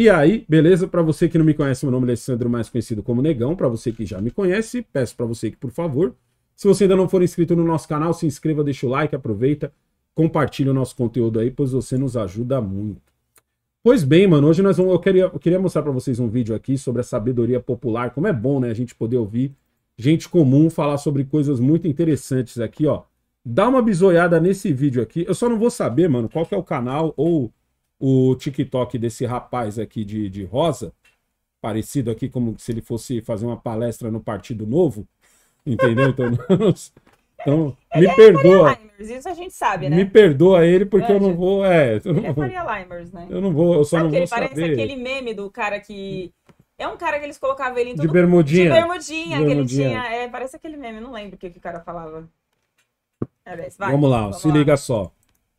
E aí, beleza? Para você que não me conhece, meu nome é Alessandro, mais conhecido como Negão. Para você que já me conhece, peço para você que, por favor, se você ainda não for inscrito no nosso canal, se inscreva, deixa o like, aproveita, compartilha o nosso conteúdo aí, pois você nos ajuda muito. Pois bem, mano, hoje nós vamos, eu queria, eu queria mostrar para vocês um vídeo aqui sobre a sabedoria popular, como é bom, né, a gente poder ouvir gente comum falar sobre coisas muito interessantes aqui, ó. Dá uma bisoiada nesse vídeo aqui. Eu só não vou saber, mano, qual que é o canal ou o TikTok desse rapaz aqui de, de rosa, parecido aqui como se ele fosse fazer uma palestra no Partido Novo, entendeu? Então, então me é perdoa. Limers, isso a gente sabe, né? Me perdoa ele porque Anjo. eu não vou, é, eu é não, vou, é Limers, né? Eu não vou, eu só sabe não vou saber. Parece aquele meme do cara que é um cara que eles colocavam ele em tudo. De bermudinha. De bermudinha, de bermudinha. que ele tinha. É, parece aquele meme, não lembro o que, que o cara falava. vai, vamos lá, vamos se lá. liga só.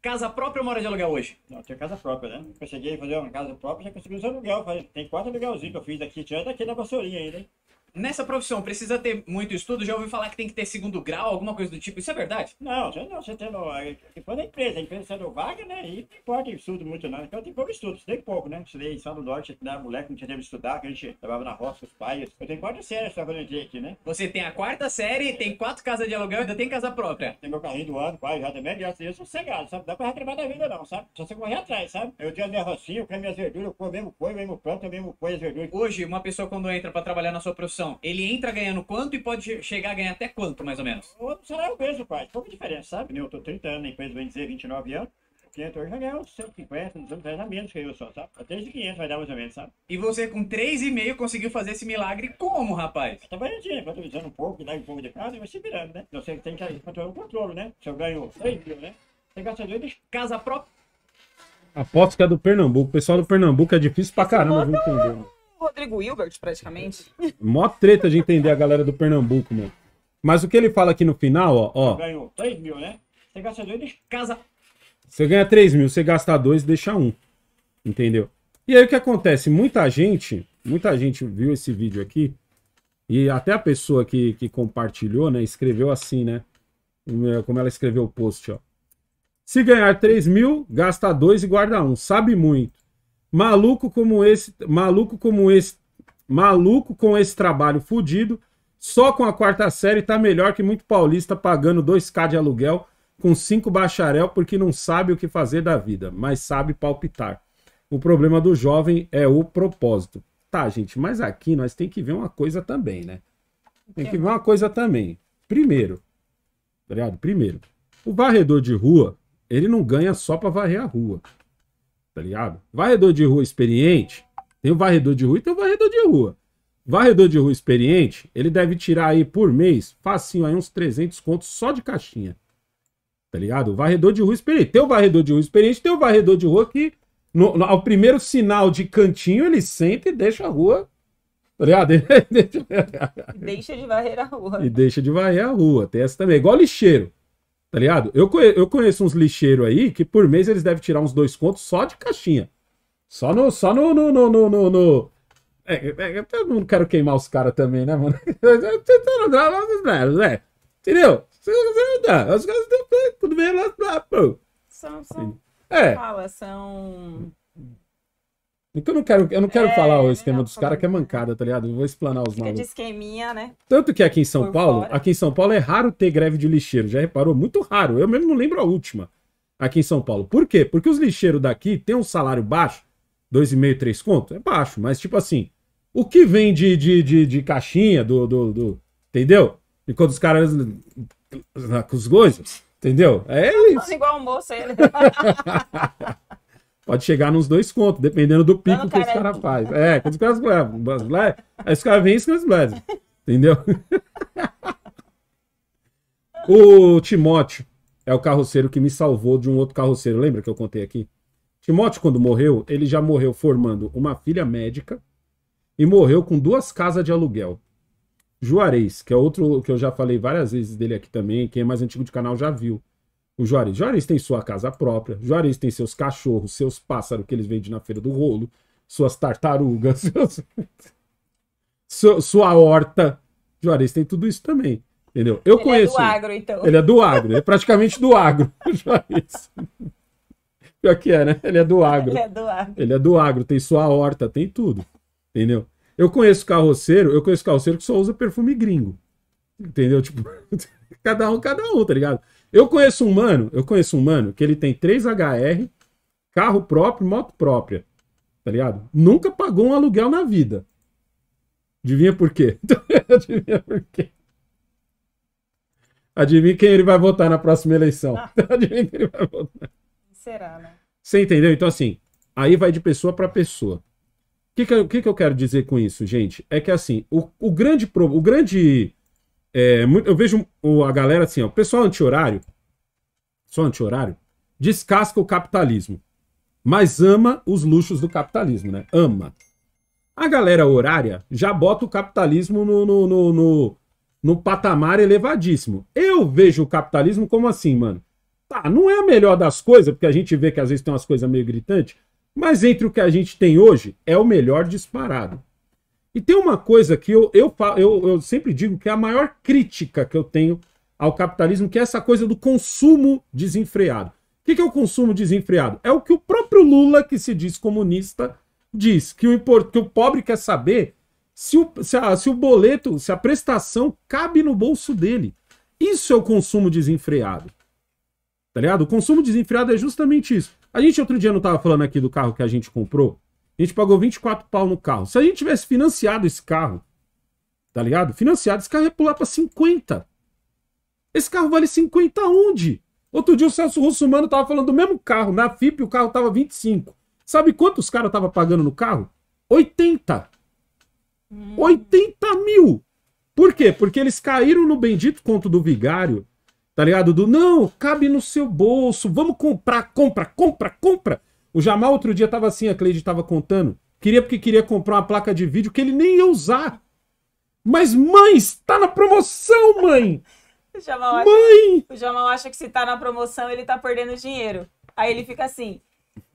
Casa própria ou mora de aluguel hoje? Não, tenho casa própria, né? Eu cheguei a fazer uma casa própria, já consegui o seu aluguel. Tem quatro aluguelzinhos que eu fiz aqui, tirando daqui da vassourinha ainda, hein? Nessa profissão, precisa ter muito estudo? Já ouvi falar que tem que ter segundo grau, alguma coisa do tipo. Isso é verdade? Não, você não, você tem no, depois da empresa, a empresa sendo vaga, né? E não importa estudo muito não. Então tem pouco estudo, tem pouco, né? Estudei em São do Norte, na né? moleque não tinha tempo de estudar, que a gente trabalhava na roça com os pais. Eu tenho quarta série trabalhando aqui, né? Você tem a quarta série, tem quatro casas de aluguel, ainda tem casa própria. Tem meu carrinho do ano, pai, já também, graças a Deus, sossegado, sabe? Não dá pra reclamar da vida não, sabe? Só você correr atrás, sabe? Eu tenho as minhas rocinhas, eu quero minhas verduras, eu como mesmo coisa, mesmo planta, mesmo coisa, verduras. Hoje, uma pessoa quando entra pra trabalhar na sua profissão, premiação, ele entra ganhando quanto e pode chegar a ganhar até quanto, mais ou menos? O salário mesmo, quase. Pouca diferença, sabe? Eu tô 30 anos na empresa, bem dizer, 29 anos. 500 hoje já ganhar 150, 200 reais a menos que eu só, sabe? Até de 500 vai dar mais ou menos, sabe? E você com 3,5 conseguiu fazer esse milagre como, rapaz? Tá Trabalhando dinheiro, valorizando um pouco, dá um pouco de casa e vai se virando, né? Não sei que tem que controlar o controle, né? Se eu ganho 3 mil, né? Você gasta 2, deixa casa própria. Aposto que é do Pernambuco. O pessoal do Pernambuco é difícil pra caramba, viu? É Entendeu? Rodrigo Hilbert, praticamente. Mó treta de entender a galera do Pernambuco, mano. Mas o que ele fala aqui no final, ó. ó Ganhou 3 mil, né? Você gasta 2 e casa. Você ganha 3 mil, você gasta 2 e deixa 1. Um, entendeu? E aí o que acontece? Muita gente, muita gente viu esse vídeo aqui. E até a pessoa que, que compartilhou, né? Escreveu assim, né? Como ela escreveu o post, ó. Se ganhar 3 mil, gasta 2 e guarda 1. Um. Sabe muito. Maluco como esse, maluco como esse, maluco com esse trabalho fudido, só com a quarta série tá melhor que muito paulista pagando 2k de aluguel com cinco bacharel porque não sabe o que fazer da vida, mas sabe palpitar. O problema do jovem é o propósito. Tá, gente, mas aqui nós tem que ver uma coisa também, né? Tem que ver uma coisa também. Primeiro, tá Primeiro, o varredor de rua, ele não ganha só para varrer a rua tá ligado? Varredor de rua experiente, tem o varredor de rua e tem o varredor de rua. Varredor de rua experiente, ele deve tirar aí por mês, facinho aí uns 300 contos só de caixinha. Tá ligado? O varredor de rua experiente. Tem o varredor de rua experiente, tem o varredor de rua que no, no, ao primeiro sinal de cantinho ele senta e deixa a rua. Tá ligado? deixa de varrer a rua. E deixa de varrer a rua. Tem essa também. Igual lixeiro. Tá ligado? Eu, conhe... eu conheço uns lixeiros aí que por mês eles devem tirar uns dois contos só de caixinha. Só no. Só no. no, no, no, no... É, é, é, eu não quero queimar os caras também, né, mano? né? Entendeu? Os caras tudo bem lá, pô. São, são. É. Fala, são então eu não quero, eu não quero é, falar o esquema dos caras que é mancada, tá ligado? Eu vou explanar os malucos. de esqueminha, né? Tanto que aqui em São Por Paulo, fora. aqui em São Paulo é raro ter greve de lixeiro, já reparou? Muito raro. Eu mesmo não lembro a última aqui em São Paulo. Por quê? Porque os lixeiros daqui têm um salário baixo, 2,5, 3 conto, é baixo, mas tipo assim, o que vem de, de, de, de caixinha, do, do, do, Entendeu? Enquanto os caras. Com os gozos, entendeu? É tá isso. Igual almoço ele. Pode chegar nos dois contos, dependendo do pico que esse cara é faz. É, quando os caras levam. Ah, aí os caras vêm e os caras Entendeu? o Timóteo é o carroceiro que me salvou de um outro carroceiro. Lembra que eu contei aqui? Timóteo, quando morreu, ele já morreu formando uma filha médica e morreu com duas casas de aluguel. Juarez, que é outro que eu já falei várias vezes dele aqui também, quem é mais antigo de canal já viu. O Juarez. Juarez tem sua casa própria, Juarez tem seus cachorros, seus pássaros que eles vendem na feira do rolo, suas tartarugas, seus... sua, sua horta. Juarez tem tudo isso também. Entendeu? Eu ele é conheço. Ele é do agro, então. Ele é do agro, ele é praticamente do agro. Juarez. Pior que é, né? Ele é do agro. Ele é do agro. Ele é do agro, tem sua horta, tem tudo. Entendeu? Eu conheço carroceiro, eu conheço carroceiro que só usa perfume gringo. Entendeu? Tipo, cada um, cada um, tá ligado? Eu conheço um mano, eu conheço um mano que ele tem 3 HR, carro próprio, moto própria. Tá ligado? Nunca pagou um aluguel na vida. Adivinha por quê? Adivinha por quê? Adivinha quem ele vai votar na próxima eleição. Ah. Adivinha quem ele vai votar. Será, né? Você entendeu? Então, assim, aí vai de pessoa para pessoa. O que que, que, que, eu quero dizer com isso, gente? É que, assim, o, o grande, o grande é, eu vejo a galera assim, ó, o pessoal anti-horário, só anti-horário, descasca o capitalismo, mas ama os luxos do capitalismo, né? Ama. A galera horária já bota o capitalismo no, no, no, no, no patamar elevadíssimo. Eu vejo o capitalismo como assim, mano. Tá, não é a melhor das coisas, porque a gente vê que às vezes tem umas coisas meio gritantes, mas entre o que a gente tem hoje, é o melhor disparado. E tem uma coisa que eu, eu, eu, eu sempre digo que é a maior crítica que eu tenho ao capitalismo, que é essa coisa do consumo desenfreado. O que, é o consumo desenfreado? É o que o próprio Lula, que se diz comunista, diz que o, que o pobre quer saber se o, se, a, se o boleto, se a prestação cabe no bolso dele. Isso é o consumo desenfreado. Tá ligado? O consumo desenfreado é justamente isso. A gente outro dia não estava falando aqui do carro que a gente comprou, a gente pagou 24 pau no carro. Se a gente tivesse financiado esse carro, tá ligado? Financiado, esse carro ia pular pra 50. Esse carro vale 50 onde? Outro dia o Celso Russumano tava falando do mesmo carro. Na FIP o carro tava 25. Sabe quantos caras tava pagando no carro? 80. Hum. 80 mil. Por quê? Porque eles caíram no bendito conto do vigário, tá ligado? Do não, cabe no seu bolso, vamos comprar, compra, compra, compra. O Jamal outro dia estava assim, a Cleide estava contando. Queria porque queria comprar uma placa de vídeo que ele nem ia usar. Mas, mãe, está na promoção, mãe! o Jamal mãe! o Jamal acha que se está na promoção, ele está perdendo dinheiro. Aí ele fica assim.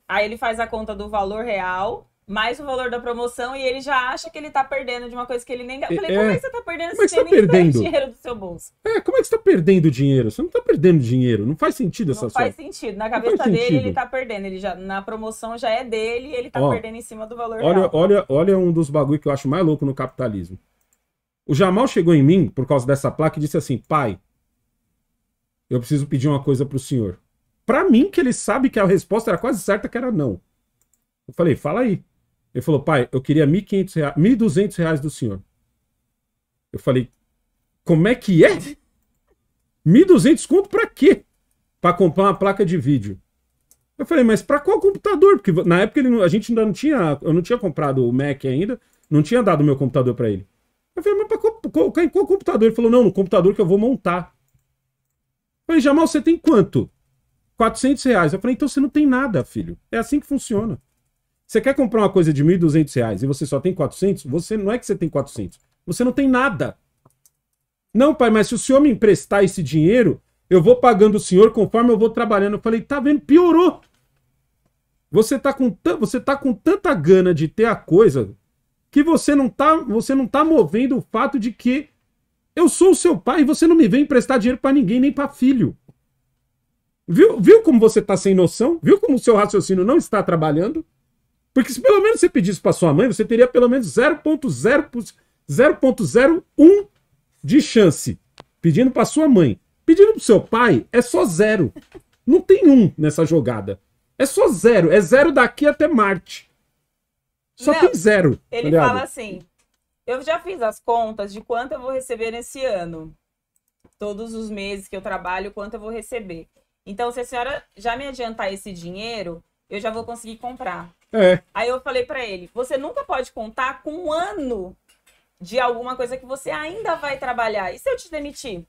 Aí ele faz a conta do valor real mais o valor da promoção e ele já acha que ele tá perdendo de uma coisa que ele nem. Eu é, falei, é... como é que você tá perdendo se é você tá perdendo? dinheiro do seu bolso? É, como é que você tá perdendo dinheiro? Você não tá perdendo dinheiro, não faz sentido essa Não sua... faz sentido. Na cabeça dele, sentido. ele tá perdendo. Ele já, na promoção já é dele e ele tá Ó, perdendo em cima do valor olha, real. Olha, olha um dos bagulho que eu acho mais louco no capitalismo. O Jamal chegou em mim por causa dessa placa e disse assim: pai, eu preciso pedir uma coisa pro senhor. Pra mim, que ele sabe que a resposta era quase certa que era não. Eu falei, fala aí. Ele falou, pai, eu queria R$ 1.200 reais do senhor. Eu falei, como é que é? 1.200 conto para quê? Para comprar uma placa de vídeo. Eu falei, mas para qual computador? Porque na época ele, a gente ainda não tinha, eu não tinha comprado o Mac ainda, não tinha dado meu computador para ele. Eu falei, mas para qual, qual, qual, qual, computador? Ele falou, não, no computador que eu vou montar. Eu falei, Jamal, você tem quanto? 400 reais. Eu falei, então você não tem nada, filho. É assim que funciona. Você quer comprar uma coisa de R$ reais e você só tem 400? Você não é que você tem 400. Você não tem nada. Não, pai, mas se o senhor me emprestar esse dinheiro, eu vou pagando o senhor conforme eu vou trabalhando. Eu falei, tá vendo? Piorou. Você tá com, você tá com tanta gana de ter a coisa que você não tá, você não tá movendo o fato de que eu sou o seu pai e você não me vem emprestar dinheiro para ninguém, nem para filho. Viu, viu como você tá sem noção? Viu como o seu raciocínio não está trabalhando? Porque se pelo menos você pedisse para sua mãe, você teria pelo menos 0.01 de chance pedindo para sua mãe. Pedindo para seu pai é só zero. Não tem um nessa jogada. É só zero. É zero daqui até Marte. Só Não, tem zero. Ele aliado. Tá fala assim: eu já fiz as contas de quanto eu vou receber nesse ano. Todos os meses que eu trabalho, quanto eu vou receber. Então, se a senhora já me adiantar esse dinheiro, eu já vou conseguir comprar. É. Aí eu falei para ele: você nunca pode contar com um ano de alguma coisa que você ainda vai trabalhar. E se eu te demitir?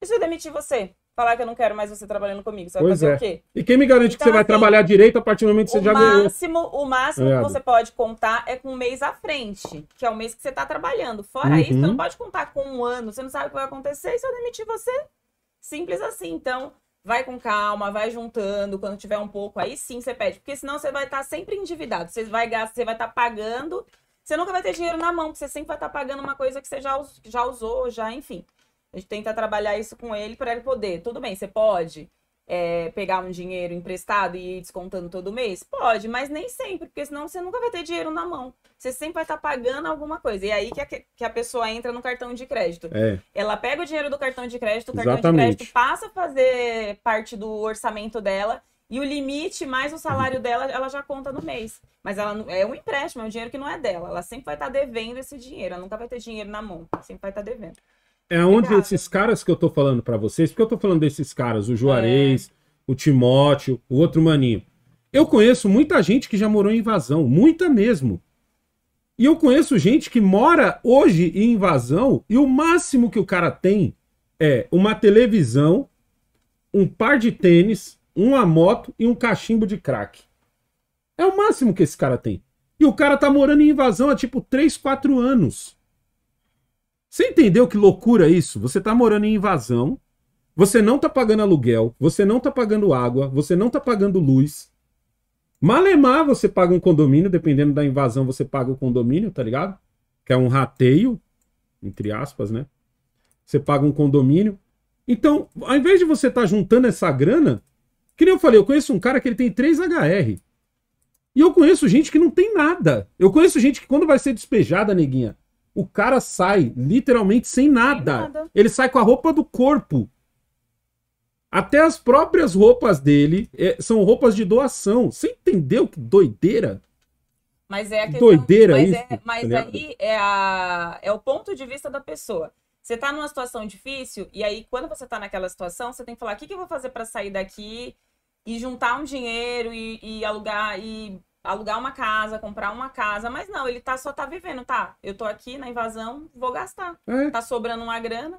E se eu demitir você? Falar que eu não quero mais você trabalhando comigo. Você vai pois fazer é. o quê? E quem me garante então, que você assim, vai trabalhar direito a partir do momento que você já máximo, ganhou? O máximo que você pode contar é com um mês à frente, que é o mês que você está trabalhando. Fora uhum. isso, você não pode contar com um ano. Você não sabe o que vai acontecer. E se eu demitir você? Simples assim. Então, vai com calma, vai juntando, quando tiver um pouco, aí sim você pede, porque senão você vai estar tá sempre endividado, você vai gastar, você vai estar tá pagando, você nunca vai ter dinheiro na mão, porque você sempre vai estar tá pagando uma coisa que você já, já usou, já, enfim. A gente tenta trabalhar isso com ele para ele poder. Tudo bem, você pode é, pegar um dinheiro emprestado e ir descontando todo mês? Pode, mas nem sempre, porque senão você nunca vai ter dinheiro na mão. Você sempre vai estar tá pagando alguma coisa. E aí que a, que a pessoa entra no cartão de crédito. É. Ela pega o dinheiro do cartão de crédito, o cartão Exatamente. de crédito passa a fazer parte do orçamento dela. E o limite mais o salário dela, ela já conta no mês. Mas ela é um empréstimo, é um dinheiro que não é dela. Ela sempre vai estar tá devendo esse dinheiro. Ela nunca vai ter dinheiro na mão. Sempre vai estar tá devendo. É onde Obrigada. esses caras que eu tô falando para vocês, porque eu tô falando desses caras, o Juarez, é. o Timóteo, o outro maninho. Eu conheço muita gente que já morou em invasão, muita mesmo. E eu conheço gente que mora hoje em invasão e o máximo que o cara tem é uma televisão, um par de tênis, uma moto e um cachimbo de crack. É o máximo que esse cara tem. E o cara tá morando em invasão há tipo 3, 4 anos. Você entendeu que loucura é isso? Você está morando em invasão, você não está pagando aluguel, você não está pagando água, você não está pagando luz. Malemar você paga um condomínio, dependendo da invasão você paga o condomínio, tá ligado? Que é um rateio, entre aspas, né? Você paga um condomínio. Então, ao invés de você estar tá juntando essa grana, que nem eu falei, eu conheço um cara que ele tem 3 HR. E eu conheço gente que não tem nada. Eu conheço gente que quando vai ser despejada, neguinha, o cara sai literalmente sem nada. sem nada. Ele sai com a roupa do corpo. Até as próprias roupas dele é, são roupas de doação. Você entendeu que doideira? Mas é a questão, doideira mas isso. É, mas tá aí é, a, é o ponto de vista da pessoa. Você tá numa situação difícil e aí quando você tá naquela situação, você tem que falar: o que, que eu vou fazer para sair daqui? E juntar um dinheiro e, e alugar e alugar uma casa, comprar uma casa, mas não, ele tá só tá vivendo, tá? Eu tô aqui na invasão, vou gastar. É. Tá sobrando uma grana.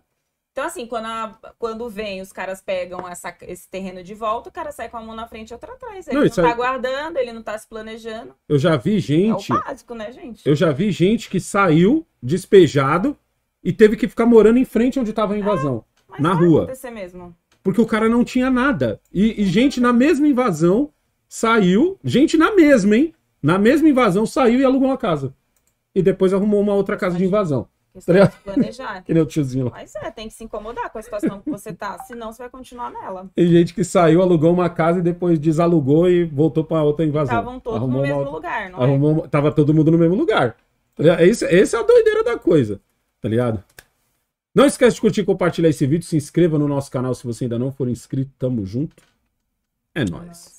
Então, assim, quando, a, quando vem, os caras pegam essa, esse terreno de volta, o cara sai com a mão na frente e outra atrás. Ele não, não tá aí... guardando, ele não tá se planejando. Eu já vi gente. É o básico, né, gente? Eu já vi gente que saiu despejado e teve que ficar morando em frente onde tava a invasão. É, na rua. Mesmo. Porque o cara não tinha nada. E, e gente na mesma invasão saiu, gente na mesma, hein? Na mesma invasão, saiu e alugou uma casa. E depois arrumou uma outra casa de invasão. Tá é planejar. que nem o tiozinho lá. Mas é, tem que se incomodar com a situação que você tá, senão você vai continuar nela. Tem gente que saiu, alugou uma casa e depois desalugou e voltou para outra invasão. Estavam todos arrumou no mesmo outra... lugar, não é? arrumou... é? Tava todo mundo no mesmo lugar. Tá esse, esse é a doideira da coisa, tá ligado? Não esquece de curtir e compartilhar esse vídeo. Se inscreva no nosso canal se você ainda não for inscrito. Tamo junto. É nóis. Nossa.